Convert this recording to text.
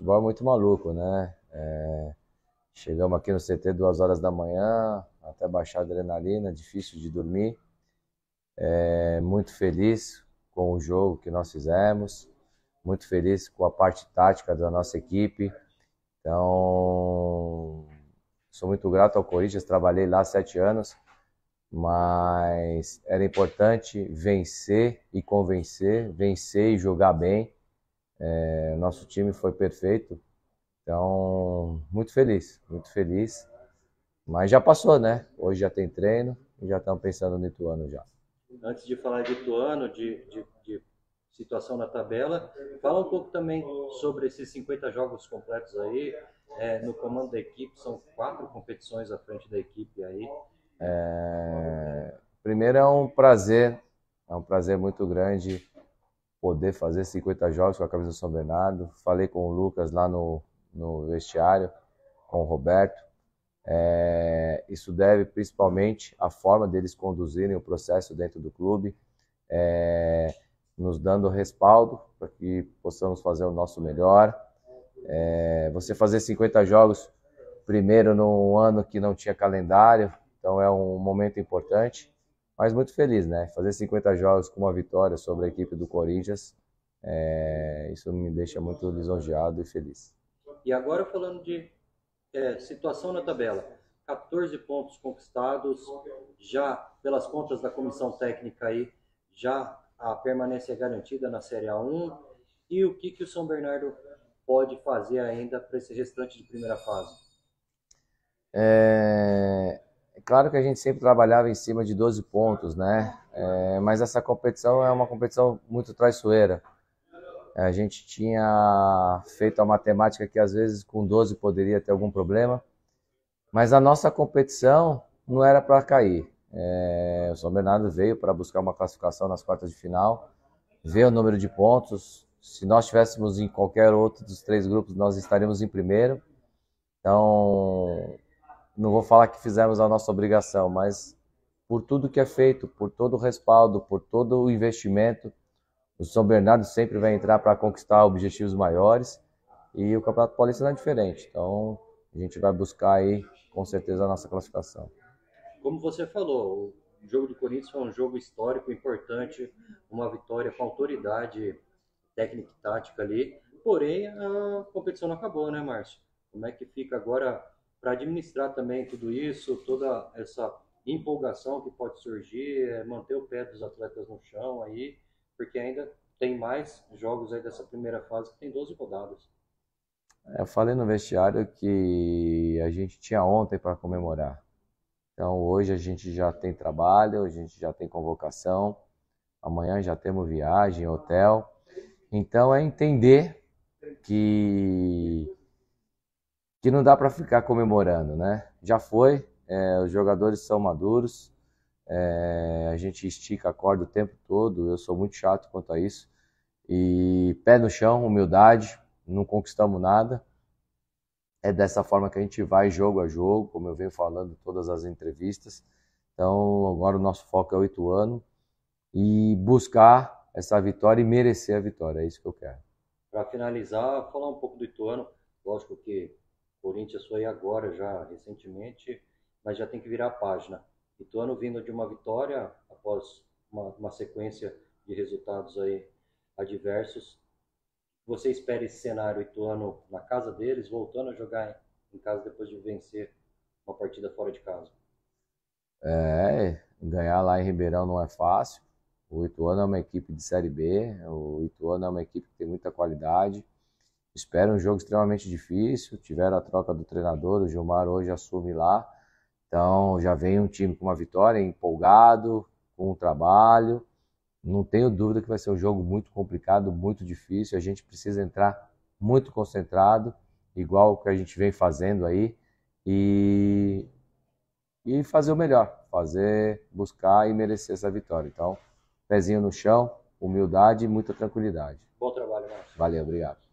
futebol é muito maluco, né? É, chegamos aqui no CT duas horas da manhã, até baixar a adrenalina, difícil de dormir. É, muito feliz com o jogo que nós fizemos, muito feliz com a parte tática da nossa equipe. Então, sou muito grato ao Corinthians, trabalhei lá sete anos, mas era importante vencer e convencer, vencer e jogar bem é, nosso time foi perfeito. Então, muito feliz, muito feliz. Mas já passou, né? Hoje já tem treino e já estamos pensando no Ituano já. Antes de falar de Ituano, de, de, de situação na tabela, fala um pouco também sobre esses 50 jogos completos aí. É, no comando da equipe, são quatro competições à frente da equipe aí. É... Primeiro é um prazer, é um prazer muito grande poder fazer 50 jogos com a camisa do São Bernardo. Falei com o Lucas lá no, no vestiário, com o Roberto. É, isso deve principalmente à forma deles conduzirem o processo dentro do clube, é, nos dando respaldo para que possamos fazer o nosso melhor. É, você fazer 50 jogos primeiro num ano que não tinha calendário, então é um momento importante. Mas muito feliz, né? Fazer 50 jogos com uma vitória sobre a equipe do Corinthians, é, isso me deixa muito lisonjeado e feliz. E agora falando de é, situação na tabela, 14 pontos conquistados, já pelas contas da comissão técnica aí, já a permanência garantida na Série A1 e o que, que o São Bernardo pode fazer ainda para esse restante de primeira fase? É, é claro que a gente sempre trabalhava em cima de 12 pontos, né? É, mas essa competição é uma competição muito traiçoeira. A gente tinha feito a matemática que às vezes com 12 poderia ter algum problema, mas a nossa competição não era para cair. É, o São Bernardo veio para buscar uma classificação nas quartas de final, ver o número de pontos. Se nós tivéssemos em qualquer outro dos três grupos, nós estaríamos em primeiro. Então, não vou falar que fizemos a nossa obrigação, mas por tudo que é feito, por todo o respaldo, por todo o investimento, o São Bernardo sempre vai entrar para conquistar objetivos maiores e o Campeonato Paulista não é diferente. Então, a gente vai buscar aí com certeza a nossa classificação. Como você falou, o jogo do Corinthians foi um jogo histórico, importante, uma vitória com autoridade técnica e tática ali. Porém, a competição não acabou, né, Márcio? Como é que fica agora para administrar também tudo isso, toda essa empolgação que pode surgir, é manter o pé dos atletas no chão aí, porque ainda tem mais jogos aí dessa primeira fase que tem 12 rodadas. É, eu falei no vestiário que a gente tinha ontem para comemorar. Então hoje a gente já tem trabalho, a gente já tem convocação, amanhã já temos viagem, hotel. Então é entender que que não dá para ficar comemorando, né? Já foi, é, os jogadores são maduros, é, a gente estica a corda o tempo todo, eu sou muito chato quanto a isso. E pé no chão, humildade, não conquistamos nada. É dessa forma que a gente vai jogo a jogo, como eu venho falando em todas as entrevistas. Então, agora o nosso foco é oito anos e buscar essa vitória e merecer a vitória, é isso que eu quero. Para finalizar, falar um pouco do Ituano, lógico que Corinthians foi agora já, recentemente, mas já tem que virar a página. Ituano vindo de uma vitória após uma, uma sequência de resultados aí adversos. Você espera esse cenário Ituano na casa deles, voltando a jogar em casa depois de vencer uma partida fora de casa? É, ganhar lá em Ribeirão não é fácil. O Ituano é uma equipe de Série B, o Ituano é uma equipe que tem muita qualidade. Espero um jogo extremamente difícil. Tiveram a troca do treinador, o Gilmar hoje assume lá. Então já vem um time com uma vitória, empolgado, com o trabalho. Não tenho dúvida que vai ser um jogo muito complicado, muito difícil. A gente precisa entrar muito concentrado, igual que a gente vem fazendo aí, e, e fazer o melhor, fazer, buscar e merecer essa vitória. Então, pezinho no chão, humildade e muita tranquilidade. Bom trabalho, Márcio. Valeu, obrigado.